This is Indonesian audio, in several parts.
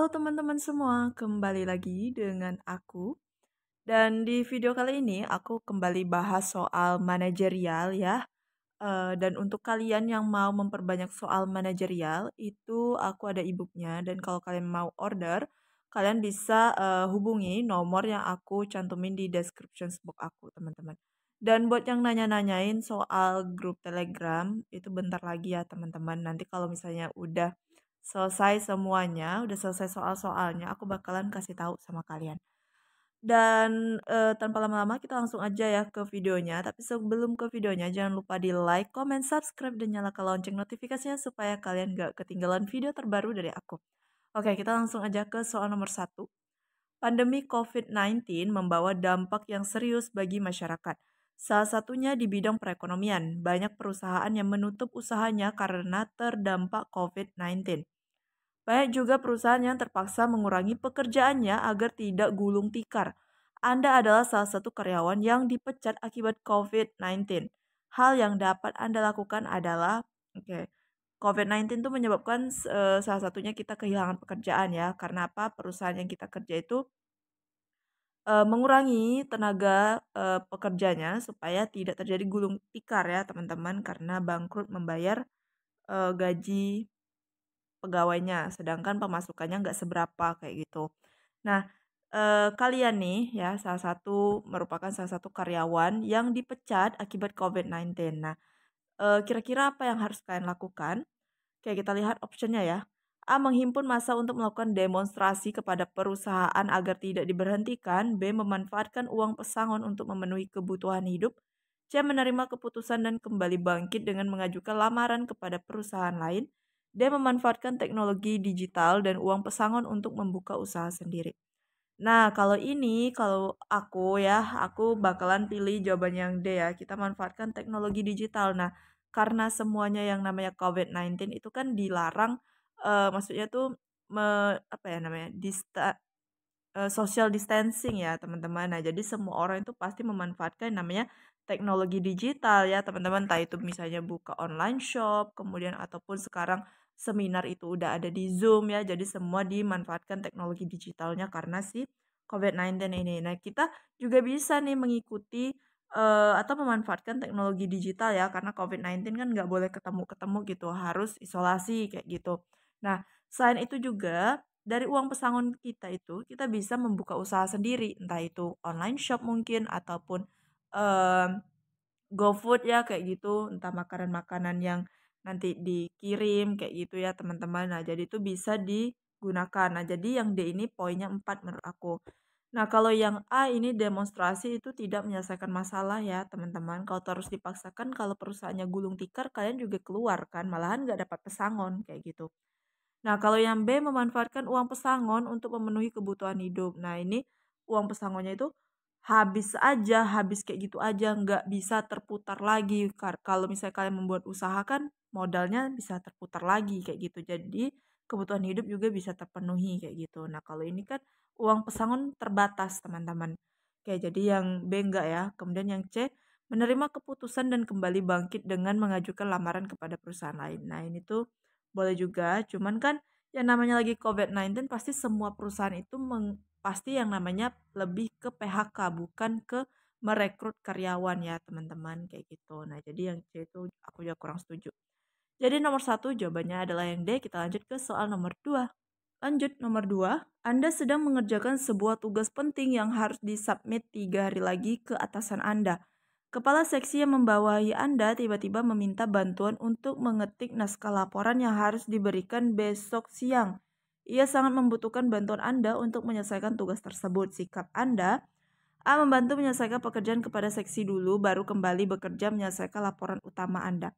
Halo teman-teman semua, kembali lagi dengan aku. Dan di video kali ini aku kembali bahas soal manajerial ya. Uh, dan untuk kalian yang mau memperbanyak soal manajerial, itu aku ada ebooknya. Dan kalau kalian mau order, kalian bisa uh, hubungi nomor yang aku cantumin di description box aku teman-teman. Dan buat yang nanya-nanyain soal grup telegram, itu bentar lagi ya teman-teman. Nanti kalau misalnya udah selesai semuanya, udah selesai soal-soalnya, aku bakalan kasih tahu sama kalian. Dan e, tanpa lama-lama kita langsung aja ya ke videonya. Tapi sebelum ke videonya jangan lupa di like, comment, subscribe, dan nyalakan lonceng notifikasinya supaya kalian gak ketinggalan video terbaru dari aku. Oke kita langsung aja ke soal nomor satu. Pandemi COVID-19 membawa dampak yang serius bagi masyarakat. Salah satunya di bidang perekonomian, banyak perusahaan yang menutup usahanya karena terdampak COVID-19. Banyak juga perusahaan yang terpaksa mengurangi pekerjaannya agar tidak gulung tikar. Anda adalah salah satu karyawan yang dipecat akibat COVID-19. Hal yang dapat Anda lakukan adalah, oke, okay, COVID-19 itu menyebabkan uh, salah satunya kita kehilangan pekerjaan ya. Karena apa? Perusahaan yang kita kerja itu uh, mengurangi tenaga, uh, pekerjanya supaya tidak terjadi gulung tikar ya teman-teman, karena bangkrut membayar, uh, gaji pegawainya, sedangkan pemasukannya nggak seberapa, kayak gitu. Nah, eee, kalian nih ya salah satu merupakan salah satu karyawan yang dipecat akibat COVID-19. Nah, kira kira-kira apa yang harus kalian lakukan? Oke, kita lihat optionnya ya. A. Menghimpun masa untuk melakukan demonstrasi kepada perusahaan agar tidak diberhentikan. B. Memanfaatkan uang pesangon untuk memenuhi kebutuhan hidup. C. Menerima keputusan dan kembali bangkit dengan mengajukan lamaran kepada perusahaan lain. D. Memanfaatkan teknologi digital dan uang pesangon untuk membuka usaha sendiri. Nah, kalau ini, kalau aku ya, aku bakalan pilih jawaban yang D ya. Kita manfaatkan teknologi digital. Nah, karena semuanya yang namanya COVID-19 itu kan dilarang uh, maksudnya tuh me, apa ya namanya dista, uh, social distancing ya teman-teman. Nah jadi semua orang itu pasti memanfaatkan namanya teknologi digital ya teman-teman. Entah itu misalnya buka online shop, kemudian ataupun sekarang seminar itu udah ada di Zoom ya. Jadi semua dimanfaatkan teknologi digitalnya karena si COVID-19 ini. Nah kita juga bisa nih mengikuti uh, atau memanfaatkan teknologi digital ya karena COVID-19 kan nggak boleh ketemu-ketemu gitu harus isolasi kayak gitu. Nah, selain itu juga dari uang pesangon kita itu kita bisa membuka usaha sendiri, entah itu online shop mungkin ataupun um, GoFood ya kayak gitu, entah makanan-makanan yang nanti dikirim kayak gitu ya teman-teman. Nah, jadi itu bisa digunakan. Nah, jadi yang D ini poinnya 4 menurut aku. Nah, kalau yang A ini demonstrasi itu tidak menyelesaikan masalah ya, teman-teman. Kalau terus dipaksakan, kalau perusahaannya gulung tikar, kalian juga keluar kan, malahan nggak dapat pesangon kayak gitu. Nah, kalau yang B memanfaatkan uang pesangon untuk memenuhi kebutuhan hidup. Nah, ini uang pesangonnya itu habis aja, habis kayak gitu aja, nggak bisa terputar lagi. Kalau misalnya kalian membuat usaha kan modalnya bisa terputar lagi kayak gitu. Jadi kebutuhan hidup juga bisa terpenuhi kayak gitu. Nah, kalau ini kan uang pesangon terbatas, teman-teman. Kayak jadi yang B enggak ya. Kemudian yang C menerima keputusan dan kembali bangkit dengan mengajukan lamaran kepada perusahaan lain. Nah, ini tuh boleh juga cuman kan yang namanya lagi COVID-19 pasti semua perusahaan itu meng, pasti yang namanya lebih ke PHK bukan ke merekrut karyawan ya teman-teman kayak gitu nah jadi yang C itu aku juga kurang setuju jadi nomor satu jawabannya adalah yang D kita lanjut ke soal nomor dua Lanjut nomor dua. Anda sedang mengerjakan sebuah tugas penting yang harus disubmit tiga hari lagi ke atasan Anda. Kepala seksi yang membawahi Anda tiba-tiba meminta bantuan untuk mengetik naskah laporan yang harus diberikan besok siang. Ia sangat membutuhkan bantuan Anda untuk menyelesaikan tugas tersebut. Sikap Anda A. Ah, membantu menyelesaikan pekerjaan kepada seksi dulu, baru kembali bekerja menyelesaikan laporan utama Anda.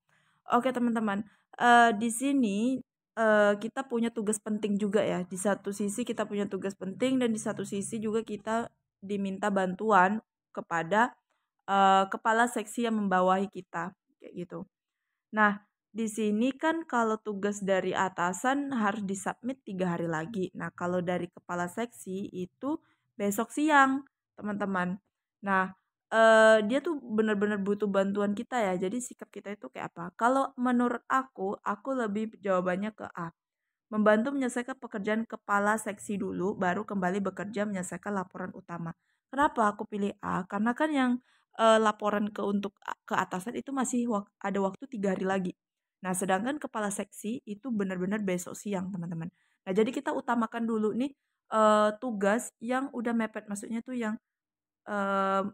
Oke teman-teman, uh, di sini uh, kita punya tugas penting juga ya. Di satu sisi kita punya tugas penting dan di satu sisi juga kita diminta bantuan kepada uh, kepala seksi yang membawahi kita kayak gitu. Nah, di sini kan kalau tugas dari atasan harus disubmit tiga hari lagi. Nah, kalau dari kepala seksi itu besok siang, teman-teman. Nah, uh, dia tuh benar-benar butuh bantuan kita ya. Jadi sikap kita itu kayak apa? Kalau menurut aku, aku lebih jawabannya ke A. Membantu menyelesaikan pekerjaan kepala seksi dulu, baru kembali bekerja menyelesaikan laporan utama. Kenapa aku pilih A? Karena kan yang uh, laporan ke untuk ke atasan itu masih wak ada waktu tiga hari lagi. Nah, sedangkan kepala seksi itu benar-benar besok siang, teman-teman. Nah, jadi kita utamakan dulu nih uh, tugas yang udah mepet, maksudnya tuh yang uh,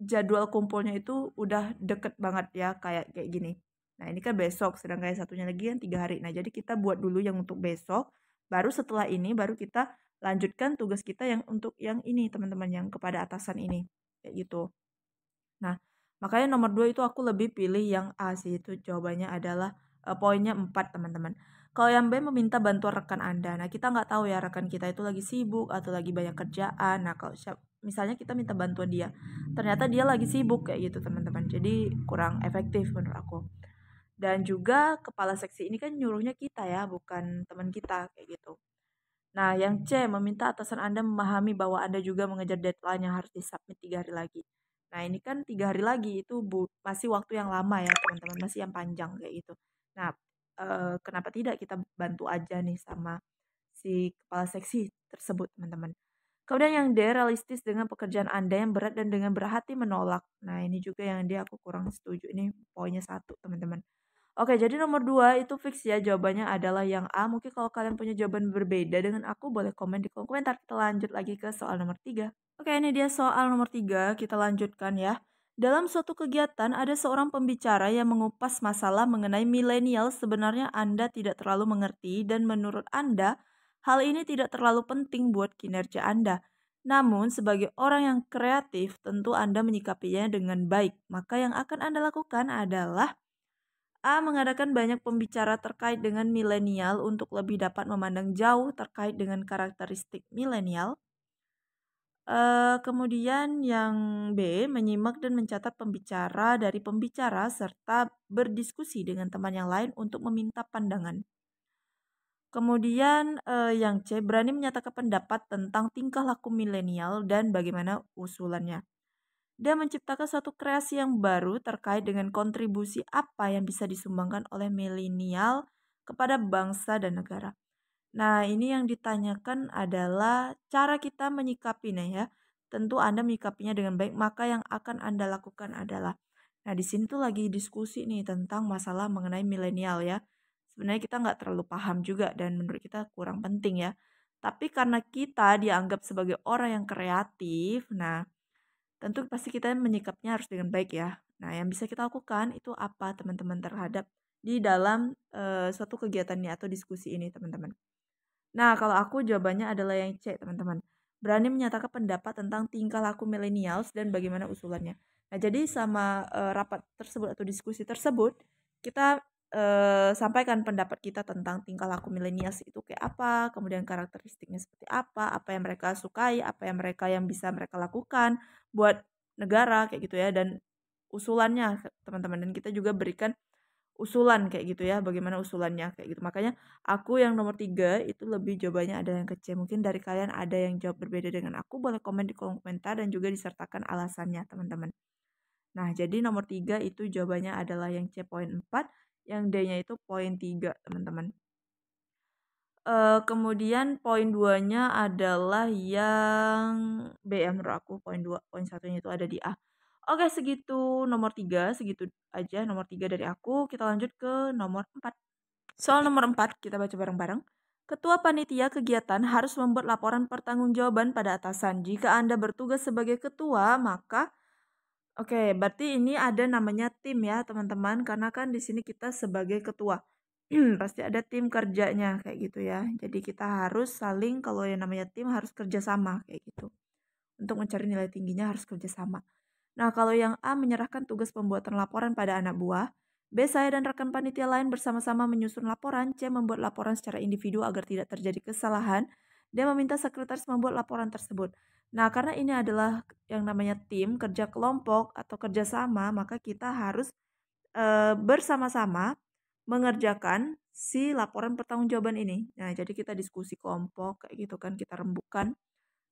jadwal kumpulnya itu udah deket banget ya, kayak kayak gini. Nah, ini kan besok, sedangkan yang satunya lagi yang tiga hari. Nah, jadi kita buat dulu yang untuk besok, baru setelah ini baru kita lanjutkan tugas kita yang untuk yang ini, teman-teman, yang kepada atasan ini, kayak gitu. Nah, makanya nomor dua itu aku lebih pilih yang A sih. Itu jawabannya adalah uh, poinnya 4 teman-teman. Kalau yang B meminta bantuan rekan Anda. Nah, kita nggak tahu ya rekan kita itu lagi sibuk atau lagi banyak kerjaan. Nah, kalau misalnya kita minta bantuan dia, ternyata dia lagi sibuk kayak gitu, teman-teman. Jadi kurang efektif menurut aku. Dan juga kepala seksi ini kan nyuruhnya kita ya, bukan teman kita kayak gitu. Nah, yang C meminta atasan Anda memahami bahwa Anda juga mengejar deadline yang harus disubmit tiga hari lagi. Nah ini kan tiga hari lagi itu bu masih waktu yang lama ya teman-teman masih yang panjang kayak gitu. Nah e, kenapa tidak kita bantu aja nih sama si kepala seksi tersebut teman-teman. Kemudian yang D realistis dengan pekerjaan Anda yang berat dan dengan berhati menolak. Nah, ini juga yang dia aku kurang setuju. Ini poinnya satu, teman-teman. Oke, jadi nomor dua itu fix ya jawabannya adalah yang A. Mungkin kalau kalian punya jawaban berbeda dengan aku boleh komen di kolom komentar. Kita lanjut lagi ke soal nomor tiga. Oke, ini dia soal nomor tiga. Kita lanjutkan ya. Dalam suatu kegiatan, ada seorang pembicara yang mengupas masalah mengenai milenial. Sebenarnya Anda tidak terlalu mengerti dan menurut Anda, hal ini tidak terlalu penting buat kinerja Anda. Namun, sebagai orang yang kreatif, tentu Anda menyikapinya dengan baik. Maka yang akan Anda lakukan adalah A mengadakan banyak pembicara terkait dengan milenial untuk lebih dapat memandang jauh terkait dengan karakteristik milenial. E, kemudian yang B menyimak dan mencatat pembicara dari pembicara serta berdiskusi dengan teman yang lain untuk meminta pandangan. Kemudian e, yang C berani menyatakan pendapat tentang tingkah laku milenial dan bagaimana usulannya dan menciptakan satu kreasi yang baru terkait dengan kontribusi apa yang bisa disumbangkan oleh milenial kepada bangsa dan negara. Nah, ini yang ditanyakan adalah cara kita menyikapinya ya. Tentu Anda menyikapinya dengan baik, maka yang akan Anda lakukan adalah. Nah, di sini tuh lagi diskusi nih tentang masalah mengenai milenial ya. Sebenarnya kita nggak terlalu paham juga dan menurut kita kurang penting ya. Tapi karena kita dianggap sebagai orang yang kreatif, nah Tentu pasti kita menyikapnya harus dengan baik ya. Nah, yang bisa kita lakukan itu apa teman-teman terhadap di dalam e, suatu kegiatannya atau diskusi ini teman-teman. Nah, kalau aku jawabannya adalah yang C teman-teman. Berani menyatakan pendapat tentang tingkah laku milenials dan bagaimana usulannya. Nah, jadi sama e, rapat tersebut atau diskusi tersebut, kita e, sampaikan pendapat kita tentang tingkah laku milenials itu kayak apa, kemudian karakteristiknya seperti apa, apa yang mereka sukai, apa yang mereka yang bisa mereka lakukan, buat negara kayak gitu ya dan usulannya teman-teman dan kita juga berikan usulan kayak gitu ya bagaimana usulannya kayak gitu makanya aku yang nomor tiga itu lebih jawabannya ada yang kecil mungkin dari kalian ada yang jawab berbeda dengan aku boleh komen di kolom komentar dan juga disertakan alasannya teman-teman nah jadi nomor tiga itu jawabannya adalah yang C poin empat yang D nya itu poin tiga teman-teman Eee, eh, kemudian poin duanya adalah yang B ya menurut aku poin dua poin satunya itu ada di A. Oke segitu nomor tiga segitu aja nomor tiga dari aku, kita lanjut ke nomor empat Soal nomor empat kita baca bareng-bareng. Ketua panitia kegiatan harus membuat laporan pertanggungjawaban pada atasan. Jika Anda bertugas sebagai ketua, maka Oke, berarti ini ada namanya tim ya, teman-teman, karena kan di sini kita sebagai ketua. pasti ada tim kerjanya kayak gitu ya. Jadi kita harus saling kalau yang namanya tim harus kerjasama kayak gitu. Untuk mencari nilai tingginya harus kerjasama. Nah kalau yang A menyerahkan tugas pembuatan laporan pada anak buah, B saya dan rekan panitia lain bersama-sama menyusun laporan, C membuat laporan secara individu agar tidak terjadi kesalahan. D meminta sekretaris membuat laporan tersebut. Nah, karena ini adalah yang namanya tim, kerja kelompok atau kerjasama, maka kita harus e, bersama-sama mengerjakan si laporan pertanggungjawaban ini. Nah, jadi kita diskusi kelompok kayak gitu kan, kita rembukan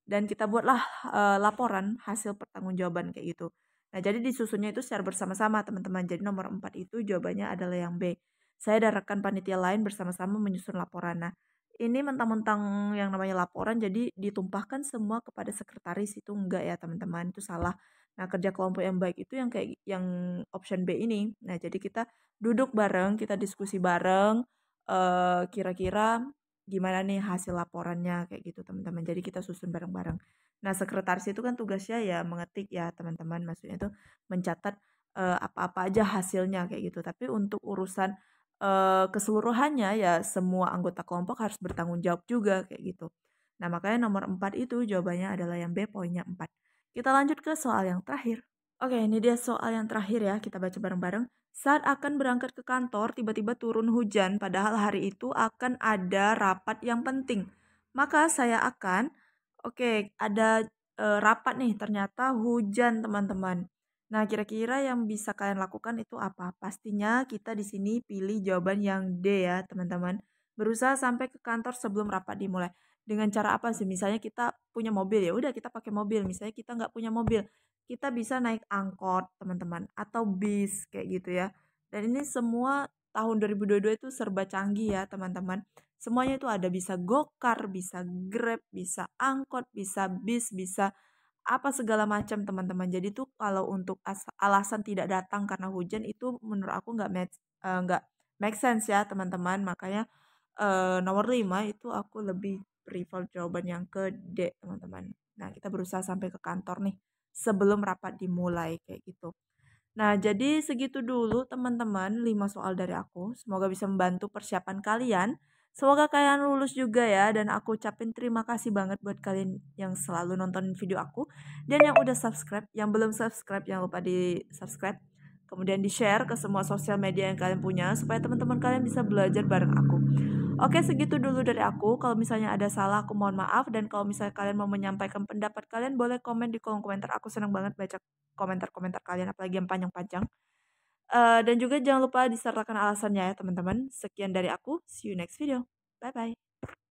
dan kita buatlah e, laporan hasil pertanggungjawaban kayak gitu. Nah, jadi disusunnya itu secara bersama-sama, teman-teman. Jadi nomor 4 itu jawabannya adalah yang B. Saya dan rekan panitia lain bersama-sama menyusun laporan. Nah, ini mentang-mentang yang namanya laporan jadi ditumpahkan semua kepada sekretaris itu enggak ya, teman-teman. Itu salah. Nah, kerja kelompok yang baik itu yang kayak yang option B ini. Nah, jadi kita duduk bareng, kita diskusi bareng eh, kira-kira uh, gimana nih hasil laporannya kayak gitu, teman-teman. Jadi kita susun bareng-bareng. Nah, sekretaris itu kan tugasnya ya mengetik ya, teman-teman. Maksudnya itu mencatat eh, apa-apa uh, aja hasilnya kayak gitu. Tapi untuk urusan uh, keseluruhannya ya semua anggota kelompok harus bertanggung jawab juga kayak gitu. Nah, makanya nomor 4 itu jawabannya adalah yang B poinnya 4. Kita lanjut ke soal yang terakhir. Oke, ini dia soal yang terakhir ya. Kita baca bareng-bareng. Saat akan berangkat ke kantor, tiba-tiba turun hujan, padahal hari itu akan ada rapat yang penting. Maka saya akan, oke, okay, ada e, rapat nih, ternyata hujan teman-teman. Nah, kira-kira yang bisa kalian lakukan itu apa? Pastinya kita di sini pilih jawaban yang D ya, teman-teman. Berusaha sampai ke kantor sebelum rapat dimulai dengan cara apa sih misalnya kita punya mobil ya udah kita pakai mobil misalnya kita nggak punya mobil kita bisa naik angkot teman-teman atau bis kayak gitu ya dan ini semua tahun 2022 itu serba canggih ya teman-teman semuanya itu ada bisa gokar bisa grab bisa angkot bisa bis bisa apa segala macam teman-teman jadi tuh kalau untuk alasan tidak datang karena hujan itu menurut aku nggak eh, nggak uh, make sense ya teman-teman makanya uh, nomor 5 itu aku lebih prefer jawaban yang ke D teman-teman nah kita berusaha sampai ke kantor nih sebelum rapat dimulai kayak gitu Nah, jadi segitu dulu teman-teman 5 soal dari aku. Semoga bisa membantu persiapan kalian. Semoga kalian lulus juga ya dan aku ucapin terima kasih banget buat kalian yang selalu nonton video aku dan yang udah subscribe, yang belum subscribe jangan lupa di-subscribe. Kemudian di-share ke semua sosial media yang kalian punya supaya teman-teman kalian bisa belajar bareng aku. Oke, segitu dulu dari aku. Kalau misalnya ada salah, aku mohon maaf. Dan kalau misalnya kalian mau menyampaikan pendapat kalian, boleh komen di kolom komentar. Aku senang banget baca komentar-komentar kalian, apalagi yang panjang-panjang. Uh, dan juga jangan lupa disertakan alasannya ya, teman-teman. Sekian dari aku. See you next video. Bye-bye.